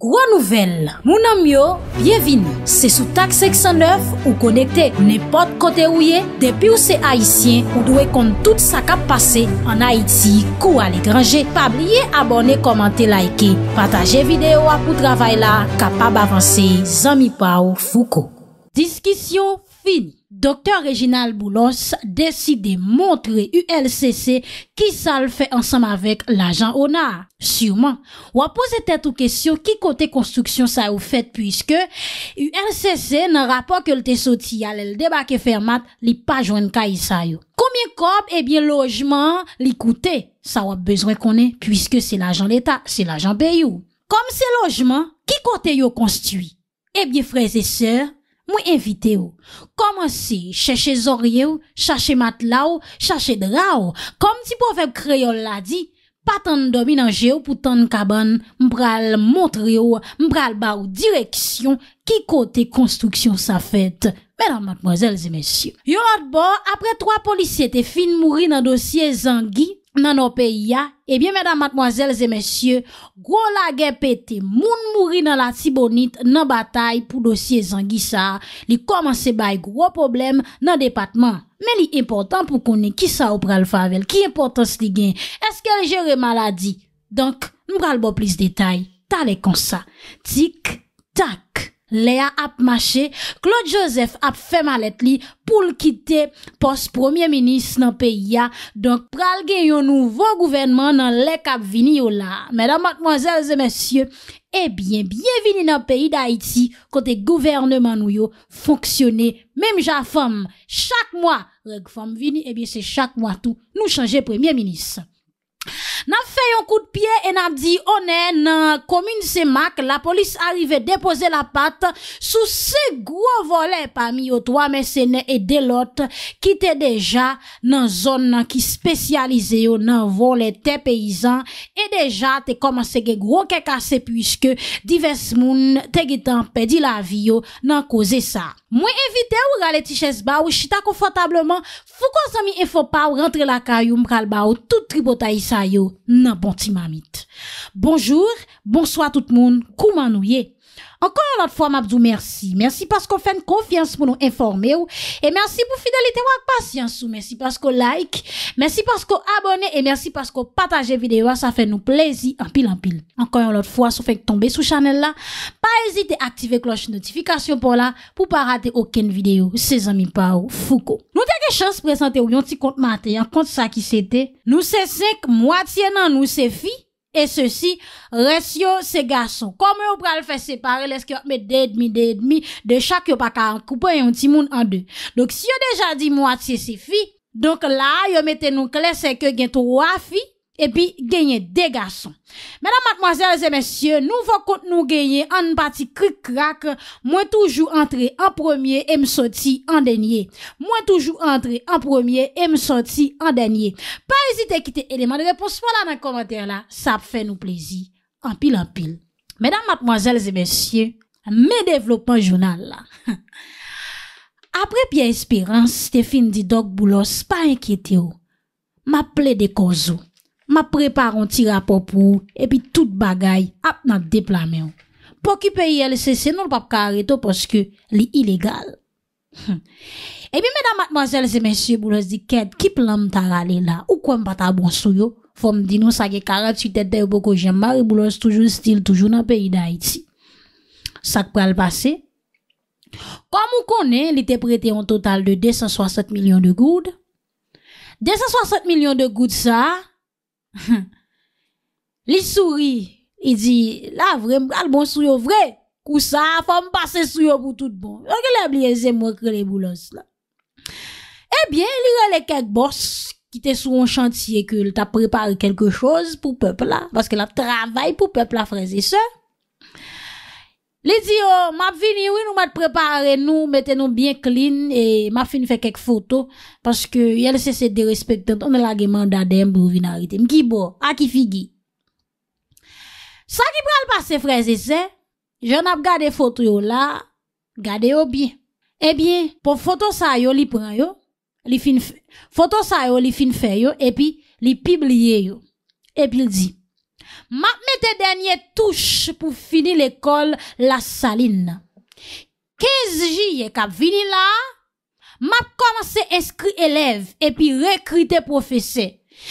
Gwa nouvel, mounan myo, byevini, se sou tak 609 ou konekte ou ne pot kote ouye, depi ou se Haitien ou dwe kont tout sa kap pase an Haiti kou alekranje, pa blye abone komante laike, pataje videyo apou travay la, kapab avanse, zami pa ou fouko. Diskisyon fin. doktor Reginald Boulos deside montre ULCC ki sa l fè ansam avèk l'ajan Onar. Siuman, wap pose tèt ou kèsyon ki kote konstruksyon sa ou fèt pwiske ULCC nan rapò kèl te soti yalè l debak e fermat li pa jwen kèy sa yo. Koumyen kop, ebyen lojman li koute, sa wap bezwen konè, pwiske se l'ajan l'Etat, se l'ajan bè yo. Kom se lojman, ki kote yo konstruy? Ebyen eh frez e sèr, Mwen evite ou, koman si chèche zorye ou, chèche matla ou, chèche dra ou, kom ti pou feb kreyol la di, patan domi nan je ou pou tan kaban, mbral montre ou, mbral ba ou direksyon, ki kote konstruksyon sa fèt, menan matmozèl zi mensyen. Yo la dbo, apre 3 polisye te fin mouri nan dosye zangyi, nan nou peyi ya, ebyen eh mèdam matmoazèlz e mèsyè, gwo la gen pète moun mouri nan la tibonit nan batay pou dosye zangisa li komanse bay gwo problem nan depatman, men li important pou konen ki sa ou pral favel ki importans li gen, eske jere maladi, donk nou pral bo plis detay, tale konsa tik tak Lea ap mache, Claude Joseph ap fè malet li pou l'kite pos premier-ministre nan peyi ya. Donk pral gen yon nouvo gouvenman nan lek ap vini yo la. Mèdamak manzèlze mèsyè, ebyen, biye vini nan eh peyi d'Haïti kote gouvernman nou yo foksyonè. Mèm jafam, chak mwa regfam vini, ebyen se chak mwa tou nou chanje premier-ministre. Nan fè yon kou de pye e oh, nan di one nan komine se mak la polis arrive depose la pat sou se gwo vole pa mi yo to ame se ne e delote ki te deja nan zon nan ki spesyalize yo nan vole te peyizan e deja te komanse ge gwo ke kase pwiske divers moun te getan pedi la vi yo nan koze sa. Mwen evite ou rale ti ches ba ou chita konfotableman, fou kon sa mi enfo pa ou rentre la ka yo mkal ba ou tout tribo ta isa yo nan bon ti mamit. Bonjour, bonsoi tout moun, kouman nou ye? Ankon yon lot fwa, mabzou, mersi. Mersi paskou fèn konfians pou nou informe ou. E mersi pou fidelite wak pas yansou. Mersi paskou like. Mersi paskou abone. E mersi paskou pataje videyo. Sa fè nou plezi anpil anpil. Ankon yon lot fwa, sou fèn tombe sou chanel la. Pa ezite aktive kloche notifikasyon pou la. Pou pa rate oken videyo. Se zami pa ou. Fouko. Nou teke chans prezante ou yon ti kont maten. Yon kont sa ki sete. Nou se sek mwati enan nou se fi. E se si resyo se gason Kome ou pral fè separe lè skyo Mè dè dmi dè dmi Dè chak yo pa ka an koupè E yon timoun an dè Donk si yo deja di mou atse se fi Donk la yo meten nou kles Se ke gen tou wafi epi genye de gason. Mèdam matmoazèles e mèsyè, nou vò kont nou genye an bati krik krak, mwen toujou antre an premier e msoti an denye. Mwen toujou antre an premier e msoti an denye. Pa ezite ki te eleman de reposman la nan komentèr la, sa fè nou plezi. Ampil ampil. Mèdam matmoazèles e mèsyè, mè devlopan jounal la. Apre pi espérans, Stéphine didok boulos pa enkyete ou. Ma ple de kozou. Ma prepar an ti rapop ou, epi tout bagay ap nan deplame ou. Po ki peye lese se non l pape kareto poske li ilegal. Epi medan matmazel se mensye boulos di ket ki plam ta rale la, ou kwen pata bon sou yo, fom di nou sa ge kare tu tete ou poko jemba, re boulos toujou stil toujou nan peyi da iti. Sak prel pase. Kom ou konen, li te prete an total de 260 milyon de goud. 260 milyon de goud sa a, Li souri I di la vre mou Al moun sou yo vre Kousa fa mou pase sou yo mou tout bon Anke li a bliye zem wakre li mou los la E bien li rele kekbos Ki te sou an chantye Ke ta prepare kelke chose pou pep la Baske la travay pou pep la freze se Les dit, oh, m'a fini, oui, nous m'a préparé, nous, mettez-nous bien clean, et m'a fini faire quelques photos, parce que, y'a le cessé de respecter, on est là, qui mandat pour venir arrêter. M'qui bon, à qui figui? Ça qui prend le passé, frère, c'est ça? J'en ai gardé photo, là, gardé, les bien. Eh bien, pour photo, ça, yo, li prend, yo, les fin, photo, ça, yo, li fin, fait, yo, et puis, li publier yo. Et puis, il dit, Map mette denye touche pou fini l'ekol la saline. Kez jiye kap vini la, map komanse eskri elev, epi rekrite profese.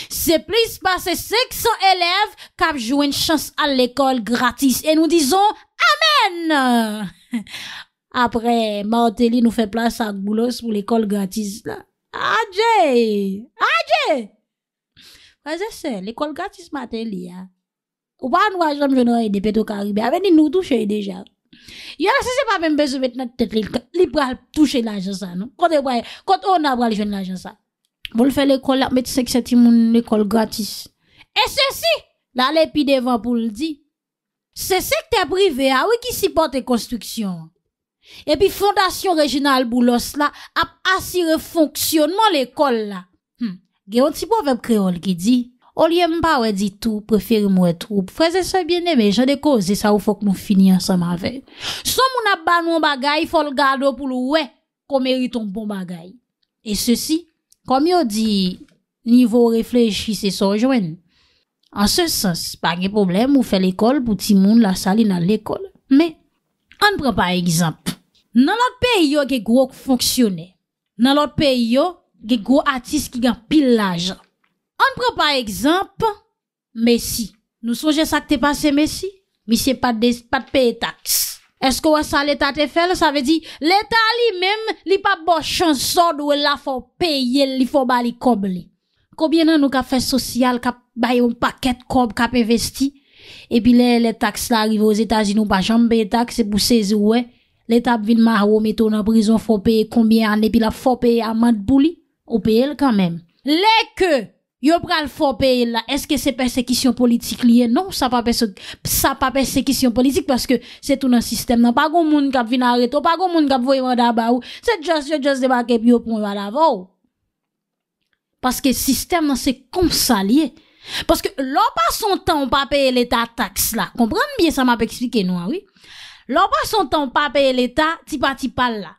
Se plis pase sekson elev, kap jwen chans al l'ekol gratis, e nou dizon, amen! Apre, ma oteli nou fe plas sa goulos pou l'ekol gratis la. Adje! Adje! Pazese, l'ekol gratis ma oteli ya. Ou pa nou a jom jenoye de peto karibè, avè ni nou touche dejan. Yon se se pa mèm bezou mèt nan te li pral touche la jensa, nou. Kote ou nan pral jenoye la jensa. Bol fè l'ekol ap met se ki se ti moun l'ekol gratis. E se si, la lèpi devan pou l'di. Se se ki te prive, a wè ki si pote konstriksyon. E pi fondasyon rejinal boulos la ap asire fonksyonman l'ekol la. Hm, Ge yon ti pou vep kreol ki di. O liye mpa wè di tou, preferi mwè troub. Fwese se bine mè, jan de koze sa ou fok mwò fini ansan ma vè. Son mwè nan ban mwè bagay, fol gado pou lwè. Komè rite mpon bon bagay. E se si, kom yo di, nivou reflejise son jwen. An se sens, pa gen problem mwò fè l'ekol pou ti moun la sali nan l'ekol. Mè, an pran pa ekzamp. Nan lot pe yo gen grok fonksyonè. Nan lot pe yo gen grok atis ki gen pil la jan. An pre par ekzamp, Messi. Nou soje sak te pase Messi? Messi pat peye taks. Esko wasa leta te fel? Sa ve di, leta li mem, li pa bo chan sod ou la fo peye li fo ba li kob li. Kobye nan nou ka fe sosyal, ka bayon paket kob ka pe vesti, epi le letakse la arrive ou zeta zi nou pa chan peye takse, pou sezi ouwe, leta vin ma hou meto nan prizon fo peye kombi an, epi la fo peye a mat bou li, ou peye l kanmem. Le ke, yo pral fort payer là est-ce que c'est persécution politique liée non ça pas ça pas persécution politique parce que c'est tout dans le système non pas grand monde qui vient arrêter pas grand monde qui voyer mandat bas ou c'est juste juste débarquer puis aller à l'avant parce que le système non c'est comme ça lié parce que l'on pas son temps on pas payer l'état taxe là Comprenez bien ça m'a expliqué non oui l'on pas son temps on pas payer l'état pas, t'y pas là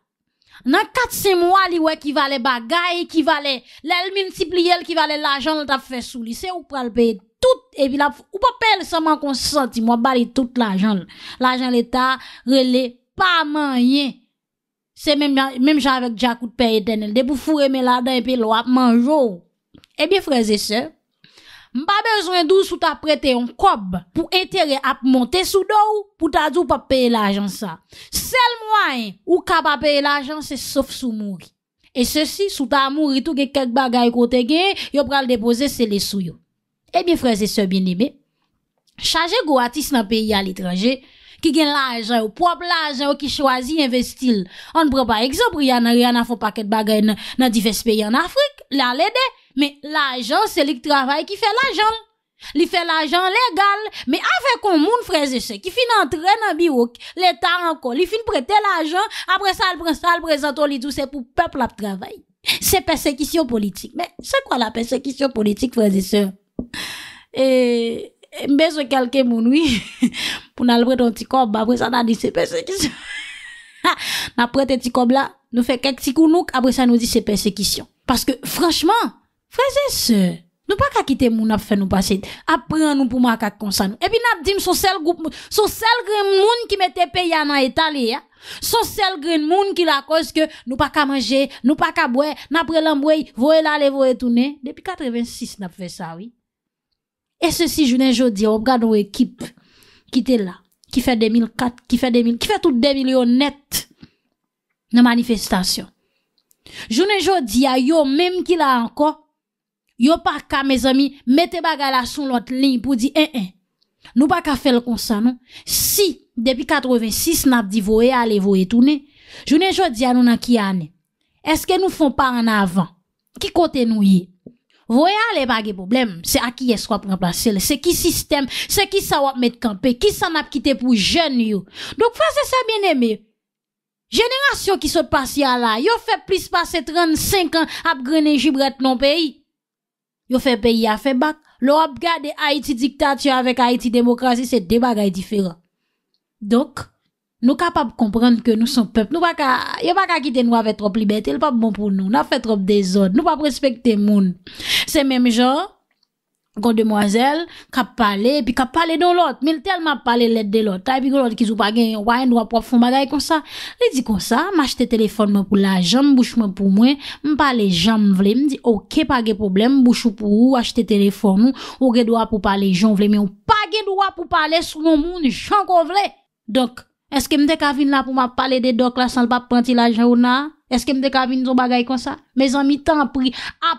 Nan 4-5 mwa li we kivalè bagay, kivalè lelmintipliyel, kivalè lajanl ta fè sou li. Se ou pral peye tout, epi la, ou pa peye le sa man konsanti, mwa bali tout lajanl. Lajanl e ta rele pa manye. Se menm javek diakout peye tenel, debou fure me la dan epi lo ap manjou. Ebi freze se. Mpa bezwen dou sou ta prete yon kob pou entere ap monte sou do ou pou ta djou pa peye l'ajan sa. Sel mwen ou ka pa peye l'ajan se sof sou mouri. E se si, sou ta mouri tou ke kèk bagay kote gen, yo pral depose se lesou yo. Ebyen freze se binebe, chaje gwo atis nan peyi al itranje, ki gen l'ajan ou pop l'ajan ou ki chwazi investil, an pran pa ekzobri ya nan fwa paket bagay nan difes peyi an Afrik, lalede, Men l'ajan se li k travay ki fe l'ajan. Li fe l'ajan legal. Men avè kon moun freze se. Ki fin antren an biwok. Li fin prete l'ajan. Apre sa al prezanton li douse pou pepl ap travay. Se persekisyon politik. Men se kwa la persekisyon politik freze se? E mbezo kelke moun wi. Poun al bret an ti kob. Apre sa nan di se persekisyon. Na prete ti kob la. Nou fe ketikou nouk. Apre sa nou di se persekisyon. Paske franchman. Frase se, nou pa ka kite moun ap fe nou pase, ap pren nou pou ma ka konsan nou. Epi nap dim sou sel group moun, sou sel gren moun ki mette pe ya nan etale ya, sou sel gren moun ki la koske, nou pa ka manje, nou pa ka bwe, napre lan bwe, vwe la le vwe toune. Depi 86 nap fe sa, oui. E se si jounen jodi, ob gado ekip ki te la, ki fe 2004, ki fe 2000, ki fe tout 2000 yo net, nan manifestasyon. Jounen jodi, a yo menm ki la anko, Yo pas qu'à, mes amis, mettez baga la sur l'autre ligne pour dire, hein, hein. Nous pas qu'à faire comme ça, non? Si, depuis 86, n'a dit voye, allez tout, tourner. Je ne dit à nous dans qui année. Est-ce que nous font pas en avant? Qui côté nous y? Voye allez pas de problème. C'est à qui est-ce qu'on remplacer? C'est qui système? C'est qui ça va mettre camper? Qui ça n'a quitté pour jeune yo? Donc, frère, ça bien aimé. Génération qui sont passe là, yo fait plus passer 35 ans à grener dans non pays yo fait pays a fait bac. L'on a regardé Haïti dictature avec Haïti démocratie, c'est deux bagages différents. Donc, nous capables de comprendre que nous sommes peuple. Nous pas pas quitter nous avec trop liberté, sommes pas bon pour nous. Nous fait trop désordre, nous pas respecter monde. C'est même genre Gonde moazel, ka pale, pi ka pale don lot, mi l tel ma pale let de lot, ta epi kon lot ki sou page, wanyan do ap wap foun bagay kon sa. Li di kon sa, ma achete telefon men pou la jen, m bouch men pou mwen, m pale jen m vle, m di, okey page problem, m bouch m pou ou, achete telefon m, ouke do ap wap wap pale jen vle, mi ou page do ap wap wap pale sou nou moun, jen kon vle. Dok, eske m dek avina pou ma pale de dok la san l pa panti la jen ou na? Est-ce que me déca vinn des comme ça? Mes amis tant pris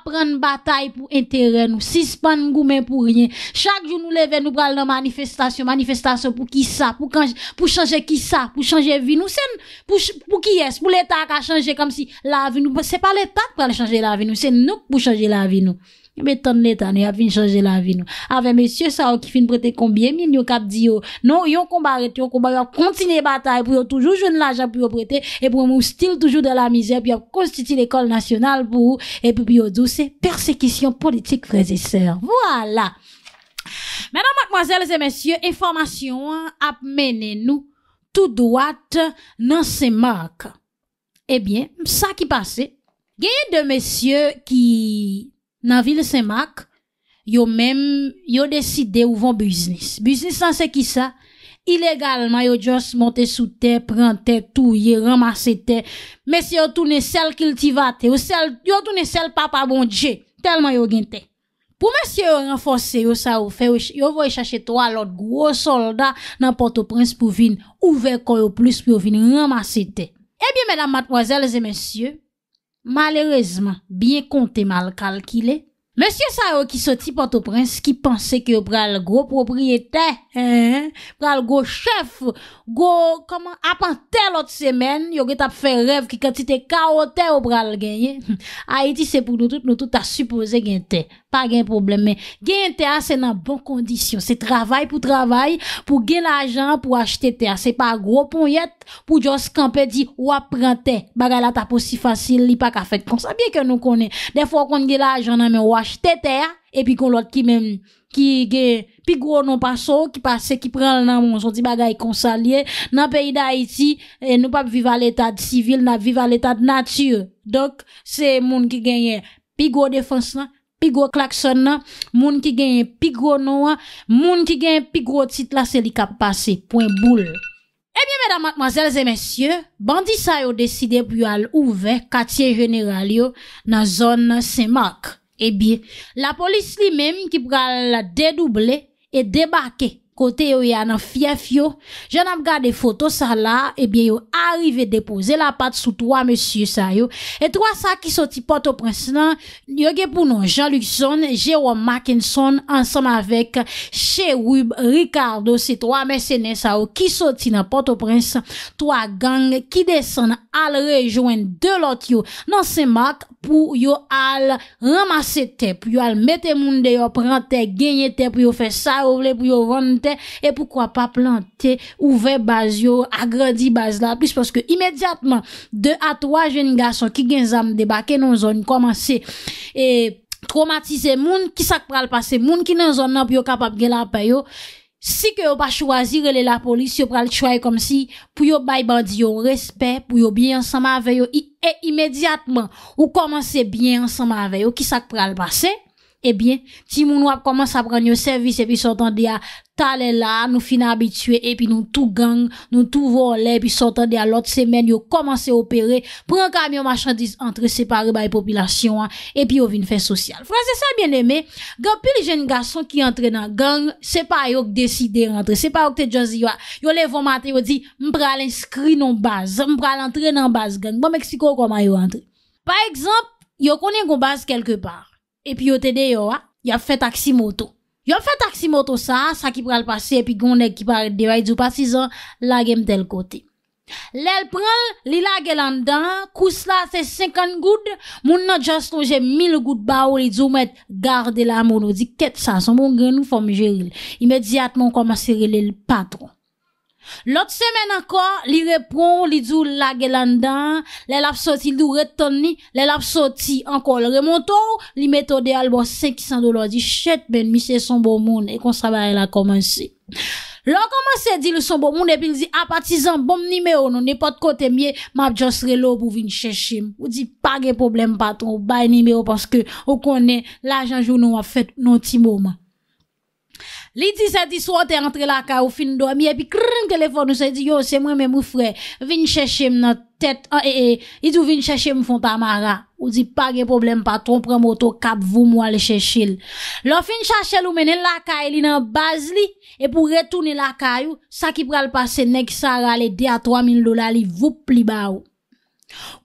prendre bataille pour intérêt nous, suspendre goumen pour rien. Chaque jour nous levons, nous prenons manifestation, manifestation pour qui ça? Pour quand pour changer qui ça? Pour changer vie nous pour qui est? ce Pour l'état qui a changé comme si la vie nous n'est pas l'état qui va changer la vie nous, c'est nous pour changer la vie nous. Mais tant l'état, a de changer la vie, nous. Avec ah, ben, monsieur, ça, qui fin prêter combien de millions, cap dit, oh? non, yon combat, yon combat, continué la bataille pour toujours jouer l'argent pour prêter, et pour nous style toujours dans la misère, puis ont constitué l'école nationale pour, et puis yon douce, oh, persécution politique, frères et sœurs. Voilà. Mesdames, mademoiselles et messieurs, information hein, a mené nous tout droit dans ces marques. Eh bien, ça qui passait, il y a deux messieurs qui ville ville Saint-Marc, yo même yo un ou vont business, Business c'est se ki ça. juste yo sous monte sous terre, terre, te, ramasser terre. Mais si yo ont sel kiltivate, yo, sel, yo tourné sel papa bon Dieu, tellement yo ont Pour Pour renforcer yo ça ou fait, yo voye chercher trois l'autre gros soldats n'importe Port-au-Prince pour vin quoi au plus pour venir ramasser terre. Eh bien, mesdames, mademoiselles et messieurs, Malèrezman, biye kontè mal kalkilè, Monsye sa yo ki soti pato prins Ki panse ki yo pral go Propriete Pral go chef Go apan te lot semen Yo ge tap fe rev ki katite kaote O pral genye Haiti se pou nou tout nou tout ta suppose genye te Pa genye probleme Genye te a se nan bon kondisyon Se travay pou travay Po genye la ajan pou achete te a Se pa gro pon yet Po jos kampe di wap pran te Bagala tapo si fasil li pa ka fet Kon sa bie ke nou konen Defo kon genye la ajan nan men wap ch tete a, e pi kon lot ki men ki gen pigro nou pasou ki pase ki pren nan moun son ti bagay konsalye, nan peyi da iti e nou pap viva l'etat sivil nan viva l'etat natye, dok se moun ki genye pigro defans nan, pigro klakson nan moun ki genye pigro nou moun ki genye pigro tit la selika pase, pouen boule e biye mèdamak mazelze mèsyè bandisa yo deside pou al ouve katye jeneral yo nan zon nan semak Eh bien, la police lui-même qui la dédoubler et débarquer kote yo ya nan fief yo, jan ap gade foto sa la, ebyen yo arrive depoze la pat sou 3 mesye sa yo, e 3 sa ki soti Port-au-Prince nan, yo ge pou nan Jean-Luc Son, Jérôme Mackinson, ansanm avèk Chewib Ricardo, se 3 mesye nan sa yo, ki soti nan Port-au-Prince, 3 gang ki desan al rejwen de lot yo nan se mak pou yo al ramase te, pou yo al mette moun de yo, pren te, genye te, pou yo fè sa ouble, pou yo vante, et pourquoi pas planter, ouvrir base agrandir base là plus parce que immédiatement deux à trois jeunes garçons qui gen âme débarquer dans zone commencer et traumatiser moun qui ça pral passer moun qui dans zone là pour capable gagner la paix si que yo pas choisir la police yo pral choisir comme si pour yo bay bandi yo respect pour yo bien ensemble avec yo et immédiatement ou commencer bien ensemble avec yo qui ça pral passer Ebyen, eh ti moun wap koman sa pran yo servis epi sotan de a talen la, nou fina abitue epi nou tou gang, nou tou volen epi sotan de a lot semen yo koman se opere, pran kamyon machandise antre separe baye popilasyon an, epi yo vin fè sosyal. Fransè sa bien eme, gen, pil jen gason ki antre nan gang, sepa yo k deside antre, sepa yo k te djanzi yo a, yo levon maten yo di, mpran l'inskri nan baz, mpran l'antre nan baz gang, bon meksiko koman yo antre. Par ekzamp, yo konen kon baz kelke par. Epi yo te de yo a, ah, yo ap fe taksi moto. Yo ap fe taksi moto sa, sa ki pral pase epi gwen ek ki pare deray djou pasi zon, lage mtel kote. Lel pral, li lage lan dan, kous la se 50 goud, moun nan jaston jem 1000 goud ba ou li djou met garde la moun o di ket sa, son moun gen nou fom jiril. Imediatman koman se rile l patron. Lot semen akwa, li repron, li djou lage landan, li lap soti, li djou rettoni, li lap soti, anko l remonto, li metode albos seki san dolo, di chet men, mi se son bon moun, e konsa baye la komanse. Lò komanse, di l son bon moun, epil di apatizan, ah, bom non, nimeyo, nou ne pot kote mye, map jos relo pou vin cheshim, ou di page problem paton, ou baye nimeyo, paske ou konen la janjou nou a fet non ti mouman. Li di sa di sote entre laka ou fin do mi e pi kren kelefon ou sa di yo se mwen men mou fre vin cheshe m nan tet an e e idou vin cheshe m fon tamara ou di pa ge problem pa ton premoto kap vou mwa le cheshe l. Lo fin cheshe l ou menen laka e li nan baz li e pou retoune laka yo sa ki pral pase nek sa rale de a 3000 dola li voup li ba ou.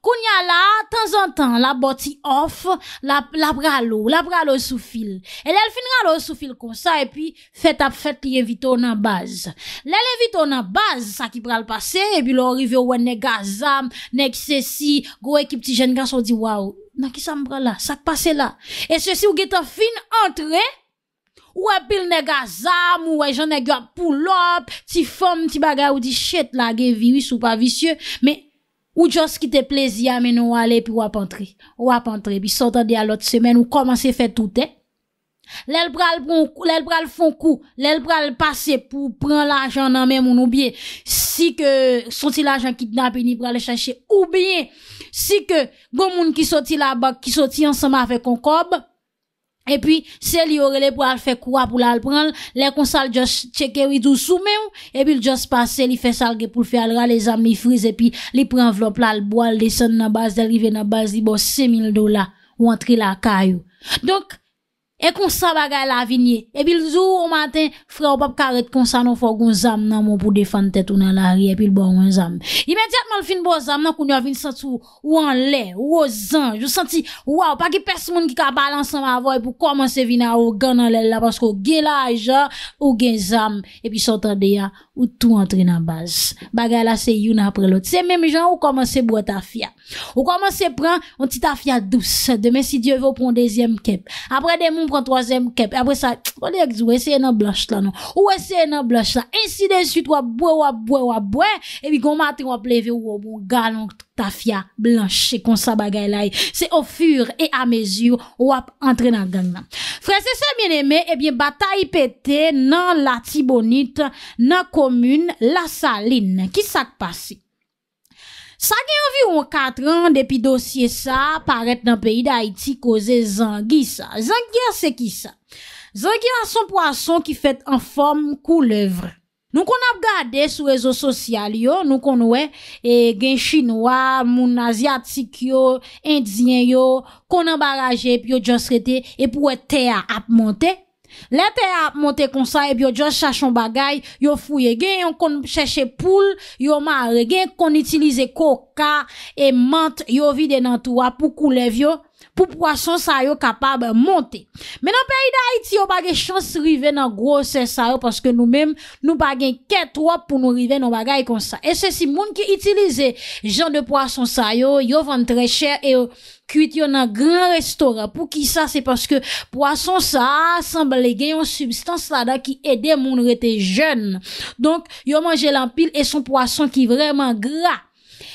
Koun ya la, tan zan tan, la boti of, la pralo, la pralo soufil. E lè l fin ralo soufil kon sa, e pi fet ap fet li evito nan baz. Lè l evito nan baz, sa ki pral pase, e pi l orive ouwe nega zam, nek sesi, gwe ki pti jengan son di waw, nan ki sa mbrala, sa kpase la. E sesi ouge ta fin entre, ouwe pil nega zam, ouwe jan nega poulop, ti fom, ti bagay oudi chet la, gen virus ou pa visye, me evito. Ou jos ki te plezi ya men nou wale pi wap antre, wap antre bi sotande alot semen ou koman se fè toutè. Eh? Lèl pral fon kou, lèl pral pase pou pran l'ajan nan men moun oubyè, si ke soti l'ajan ki dna pe ni pral chache oubyè, si ke gomoun ki soti la bak ki soti ansama fe kon kobè. E pi, se li ore le pou al fe kwa pou la al pran, le konsal jas cheke widou soumen, e pi l jas pase, li fe sarge pou fe al ra le zami friz, e pi, li pran vlop la al boal, desen nan baz, derive nan baz, li bo se mil dola, ou antre la kayo. Donk, E konsan bagay la vinye E pil zou ou maten Frè ou pap karet konsan ou fò goun zam nan moun Pou defan tet ou nan la rie E pil bon moun zam Imediatman l fin bo zam nan koun yo vin satou Ou an lè, ou o zan Jou senti waw Pa ki pers moun ki ka balansan ma vò E pou komanse vina ou gan an lè la Pasko gen la aja ou gen zam E pi sotan de ya Ou tou antre nan baz Bagay la se yun apre lot Se mèm jan ou komanse bo ta fia Ou komanse pran On ti ta fia dous Demen si die vò pron dezyem kep Apre de moun Prenn troazem kep E apre sa O de ek zi Ou ese eno blanche la non Ou ese eno blanche la Ensi den süt Wap bwe wap bwe wap bwe Ebi kon mati wap leve Wap wap wap wap Ganon ta fya Blanche Kon sa bagay la Se ofur E amezu Wap entre nan gang nan Frense se mien eme eh Ebi bata ipete Nan lati bonite Nan komune La saline Ki sak pasi Sa gen anvi ou an 4 an depi dosye sa, paret nan peyi da Haiti koze Zanguisa. Zanguisa se ki sa? Zanguisa son poason ki fet an form kou levre. Nou kon ap gade sou rezo sosyal yo, nou kon ouen gen chinois, moun nazi atik yo, indzyen yo, kon an baraje epi yo djan srete epi ou ete ap monte. Lete a monte konsa e byo jwa chachon bagay, yo fouye gen, yon kon chache poul, yo mare gen, kon itilize koka e mant yo vide nan tou apou koulev yo. Pou pwason sa yo kapab monte Men an peyida iti yo bagen chans rive nan grosen sa yo Paske nou menm nou bagen ket wap pou nou rive nan bagay konsa E se si moun ki itilize jen de pwason sa yo Yo vande tre cher e yo kuit yon nan gran restora Pou ki sa se paske pwason sa asemble gen yon substans la da ki ede moun rete jen Donk yo manje lan pil e son pwason ki vreman gra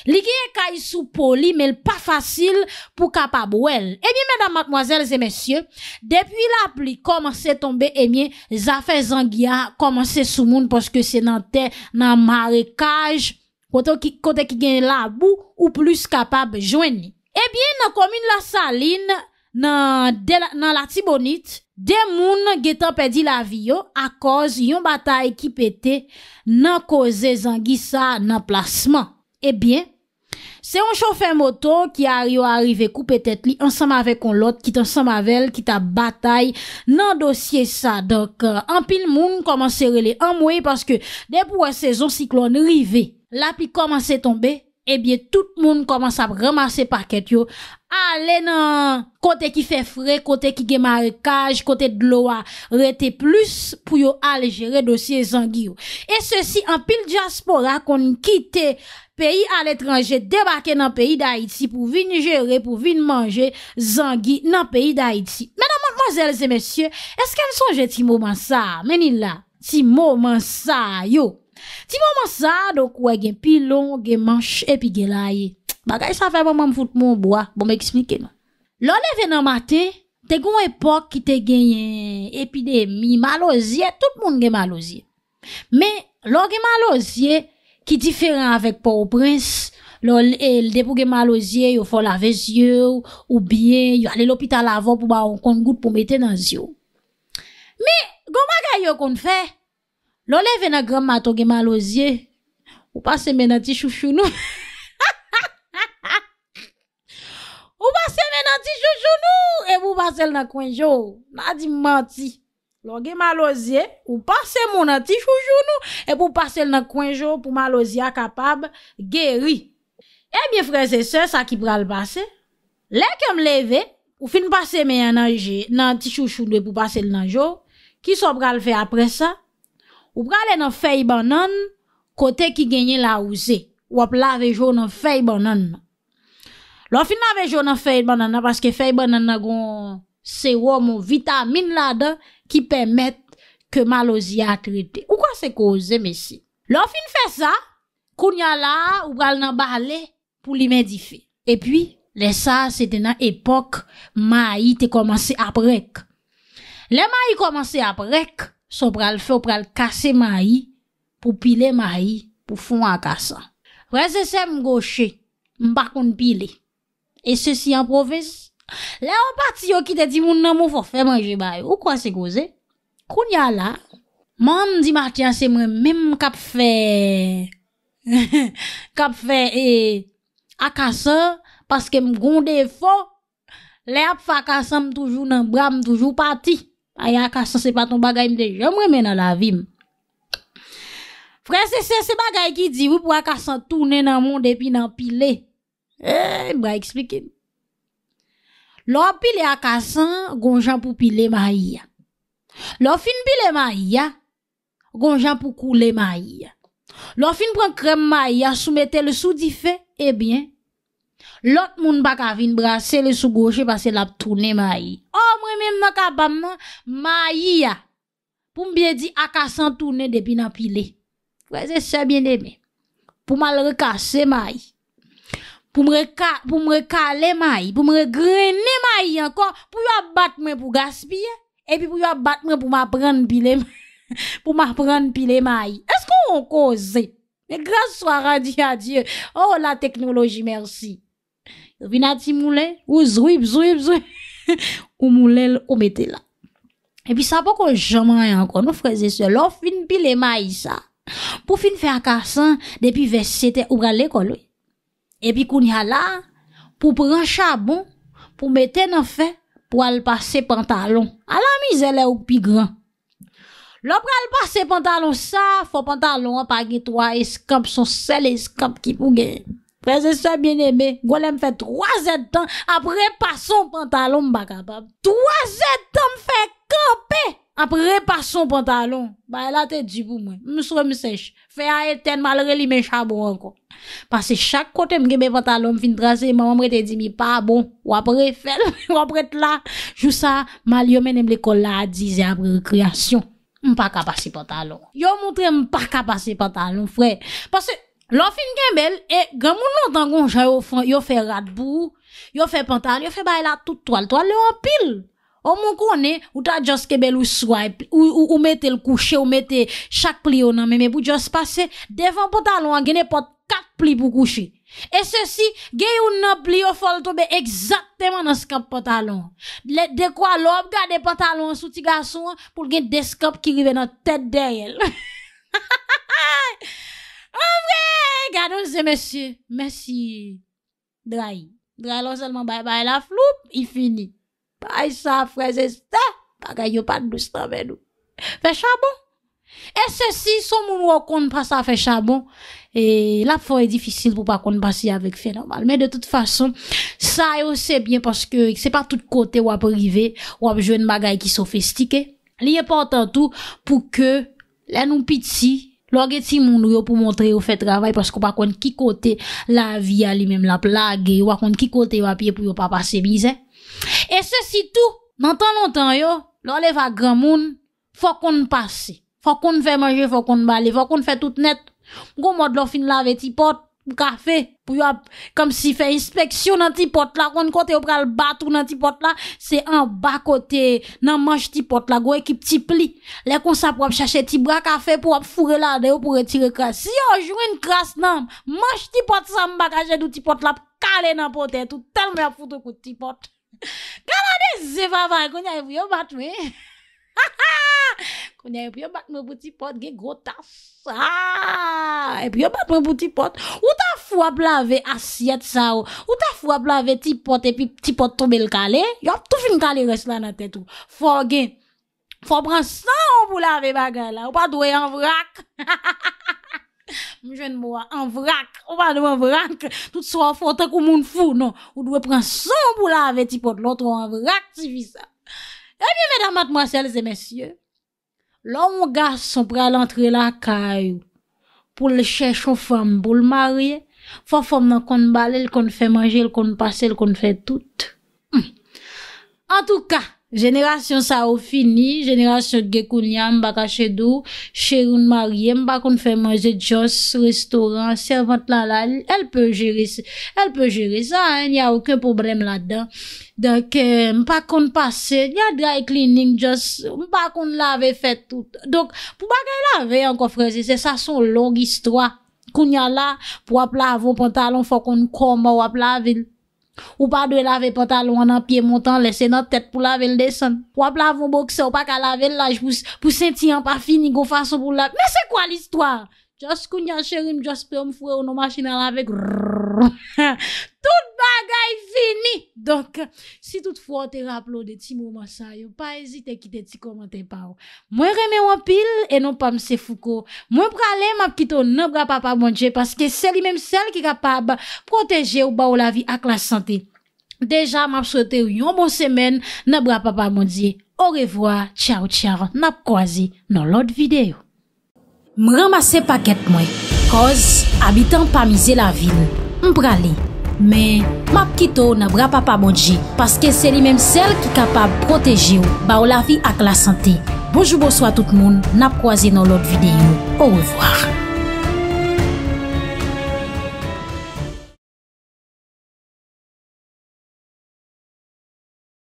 Li genye kay sou poli men l pa fasil pou kapab wèl. Ebyen eh mèdam matmoazèl zè mèsyè, depi la pli komanse tombe emyen, eh zafè zangia komanse sou moun poske se nan te nan marekaj, poto ki kote ki genye la bou ou plus kapab jwen ni. Ebyen nan komine la salin nan lati bonit, de moun genye tan pedi la viyo a koz yon batay ki pete nan koze zangisa nan plasman. Ebyen, eh se yon chofen moto ki a ryo a rive kou petet li, ansama vek kon lot, kit ansama vel, kit a batay, nan dosye sa. Dok, an pil moun komanse rele an mwe, paske debou an sezon siklon rive, la pi komanse tombe, ebyen tout moun komanse ap ramase paket yo, ale nan kote ki fe fre, kote ki gemare kaj, kote dlo a rete plus, pou yo ale jere dosye zangyo. E se si an pil diaspora kon kite, Peyi al etranje debake nan peyi da iti pou vin jere, pou vin manje zangit nan peyi da iti. Menamante mazelze, mesye, eske msonje ti mouman sa? Menin la, ti mouman sa yo. Ti mouman sa, do kwa gen pi lon, gen manche, epi gen la ye. Bagay sa fe, bon man foute moun boya, bon me eksplike non? nan. Lon evenan mate, te goun epok ki te genye epidemi, malozie, tout moun gen malozie. Men, lon gen malozie, Ki diferan avèk pa ou prins. Lò lè, e, lè pou ge maloziye, yo fò lave zye ou, ou biye, yo ale l'opital avò pou ba an kon gout pou mette nan zye ou. Mi, goma gaya yo kon fè? Lò lè vè nan gram mato ge maloziye, ou pa semen an ti chou chou nou. Ou pa semen an ti chou chou nou, e mou basèl nan kwenjou. Nan di manti. Lo ge maloziye, ou pase moun an ti chou chou nou, e pou pase l nan kwenjou pou maloziye akapab, ge ri. Ebyen freze se, sa ki pral base. Lè kem leve, ou fin pase mè yan nan ti chou chou nou e pou pase l nan jou, ki so pral fe apre sa, ou prale nan fey banan, kote ki genye la ouze. Wap la vejou nan fey banan nan. Lo fin la vejou nan fey banan nan, paske fey banan nan gon serum ou vitamine la da, ki pèmèt ke mal ozi a trite. Ou kwa se koze mesi? Lo fin fè sa, kounya la ou pral nan bale pou li mè di fè. E pwi, lè sa, se te nan epok, mayi te komanse aprek. Le mayi komanse aprek, so pral fè ou pral kase mayi, pou pile mayi pou foun akasa. Wè se se m goche, m bakoun pile. E se si an provèz? Le an pati yo ki te di moun nan moun fò fè man jibay Ou kwa se goze? Koun ya la Man m di ma tiyan se mre mèm m kap fè Kap fè e Akasan Paske m gondè fò Le ap fè akasan m toujou nan bra m toujou pati Aya akasan se paton bagay m deje m remè nan la vim Fren se se se bagay ki di Wou pou akasan toune nan moun depi nan pile Eee eh, m bra eksplike m Lò pilè akasan, gonjan pou pile mayi ya. Lò fin pilè mayi ya, gonjan pou koule mayi ya. Lò fin pren krem mayi ya, sou metè le sou di fe, ebyen. Eh Lòt moun bak avin brase le sou goche, basè la ptoune mayi ya. O oh, mwen mwen mwen ka baman, mayi ya. Pou mwen biye di akasan tounen depi nan pile. Wè zè sebyen deme. Pou mal rekase mayi. pou mre kalemay, pou mre grenemay ankon, pou yon batme pou gaspye, epi pou yon batme pou m aprenne pile may. Eskou yon koze? E grasso a radi a Diyo. Oh la teknoloji, mersi. Vinati moule, ou zwib, zwib, zwib, ou moulel, ou metela. Epi sa pou kon jaman ankon, nou freze se lo, fin pile may sa. Pou fin fe akasan, depi ve sete, ou bral le koloye. Epi koun ya la pou pran chabon pou mette nan fe pou al pase pantalon. A la mize le ou pi gran. Lo pran al pase pantalon sa, fo pantalon an pa gey 3 eskap son sel eskap ki pou gey. Prese se bien eme, golem fe 3 zet tan apre pa son pantalon mba kapab. 3 zet tan mfe kou. après pas son pantalon, bah elle a te dit pour moi, me sèche, fait à éteindre malgré lui mes charbons encore. Parce que chaque côté me mes pantalons fin tracé, maman te dit pas bon, ou après fait, ou après là, jou ça, mal yo l'école à 10 après récréation. M'pas passer pantalon. Yo montre m'pas pantalon, frère. Parce que L'offin gembel, et grand moun longtemps yo fait rat bou, yo fait pantalon, yo fait la toute toile, toile en pile. Ou moun konen, ou ta just kebel ou swipe, ou mete l kouche, ou mete chak pli ou nan mè mè pou just pase, defan pantalon genè pot kat pli pou kouche. E se si, gen yon nan pli ou fol tobe, ekzaktèman nan skap pantalon. De kwa lop, gade pantalon sou ti gason, pou gen de skap ki rive nan tèt deryèl. Obre, gade ou se mèsyè, mèsyè, dra yi. Dra yi lon selman bay bay la floup, yi fini. Ay sa freze se ta Bagay yo pat nou stra men nou Fè chabon E se si son moun wakonde pa sa fè chabon E la fòre e difisil pou pa konde pasi avèk fè normal Men de tout fason Sa yo se bien paske se pa tout kote wap rive Wap jwen bagay ki sofistike Li e portantou pou ke Len nou piti Lo ge ti moun yo pou montre yo fè travay Paske wakonde ki kote la via li mem la plage Wakonde ki kote wap ye pou yo pa pasi mizè E se si tou, nan tan lontan yo, lor lev a gran moun, fokon pase, fokon fè manje, fokon bale, fokon fè tout net. Gou mod lo fin lave ti pot, kafe, pou yo ap, kom si fè inspeksyon nan ti pot la, kon kote yo pral batou nan ti pot la, se an bakote nan manj ti pot la, gwo ekip ti pli. Lè kon sa pou ap chache ti bra kafe pou ap fure la de yo pou retire kras. Si yo jou en kras nan, manj ti pot sa mbakaje douti pot la, kalen nan potet, ou tel mè ap foute kouti pot. Gana de zep avan, konye ap yon bat we Ha ha Konye ap yon bat mwen bouti pot ge Gota sa ah! Epyon bat mwen bouti pot Ou ta fwa blave asyet sa ou Ou ta fwa blave tipot epi tipot Tome l kale, yop touf l kale resla Na tet ou, fo gen Fo bran san ou mou lave bagan la Ou pa doye an vrak Ha ha ha ha ha Mwen jwen mwa anvrak, mwen mwa anvrak, tout sou anvrak tak ou moun fou, non, ou dwe pran son bou eh la aveti pot, lout mwa anvrak, sifi sa. Ebyen, mwen damat, mwasele, zemensye, loun mwen gas son pral antre la kayou, pou lè chèchon fòm bou l'marye, fòm fòm nan kon balè, lè kon fè manje, lè kon pasè, lè kon fè tout. An hmm. tou ka. Jenerasyon sa ou fini, jenerasyon ge kounyan, mbaka chedou, cheroun marye, mbaka kon fèmèze dios, restoran, servant lalal, el pè jiri sa, el pè jiri sa, nye a ouke problem ladan. Donk, euh, mbaka kon pase, nye a dry cleaning, dios, mbaka kon lave fè tout. Donk, pou bagay lave an kofrezi, se sa son log istwa, kounyan la, pou ap lavo pantalon, fò kon koma ou ap lavil. Ou pa dwe lave pota loun an piye montan Lese not tete pou lave l deson Wap lave ou bokse ou pa ka lave l laj Pou senti an pa fini go fason pou lak Men se kwa l istwa? Jos kou nyansherim, jos pe ou m fwe ou nou machina lave Grrrrrr Toun Donk si tout fwa te rap lode ti mou masay Ou pa ezite kite ti komante pa ou Mwen reme wampil E non pa mse fuko Mwen prale map kito nabra papa moun dje Paske seli menm sel ki kapab Proteje ou ba ou la vi ak la sante Deja map sote ou yon bon semen Nabra papa moun dje Orevoa, tchao tchao Nap kwa zi nan lot videyo Mwen ramase paket mwen Koz abitan pa mize la vil Mwen prale Men, map kito nan bra pa pa bodji, paske se li menm sel ki kapab proteji ou, ba ou la vi ak la sante. Bojou bojou a tout moun, nan proazi nan lot videyo. Ou wevoar.